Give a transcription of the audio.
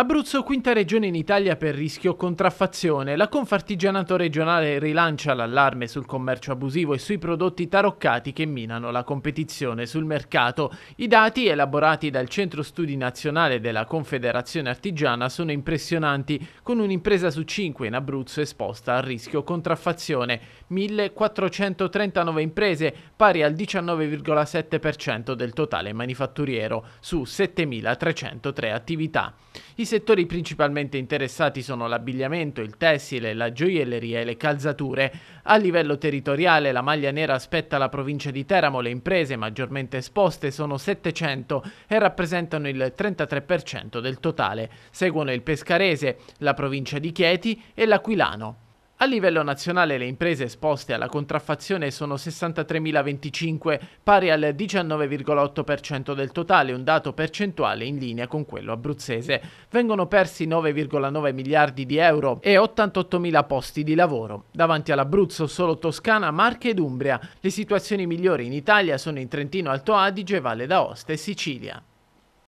Abruzzo, quinta regione in Italia per rischio contraffazione. La Confartigianato regionale rilancia l'allarme sul commercio abusivo e sui prodotti taroccati che minano la competizione sul mercato. I dati elaborati dal Centro Studi Nazionale della Confederazione Artigiana sono impressionanti, con un'impresa su cinque in Abruzzo esposta al rischio contraffazione. 1439 imprese, pari al 19,7% del totale manifatturiero, su 7303 attività. I settori principalmente interessati sono l'abbigliamento, il tessile, la gioielleria e le calzature. A livello territoriale la maglia nera spetta la provincia di Teramo, le imprese maggiormente esposte sono 700 e rappresentano il 33% del totale. Seguono il Pescarese, la provincia di Chieti e l'Aquilano. A livello nazionale le imprese esposte alla contraffazione sono 63.025, pari al 19,8% del totale, un dato percentuale in linea con quello abruzzese. Vengono persi 9,9 miliardi di euro e 88.000 posti di lavoro. Davanti all'Abruzzo solo Toscana, Marche ed Umbria. Le situazioni migliori in Italia sono in Trentino Alto Adige, Valle d'Aosta e Sicilia.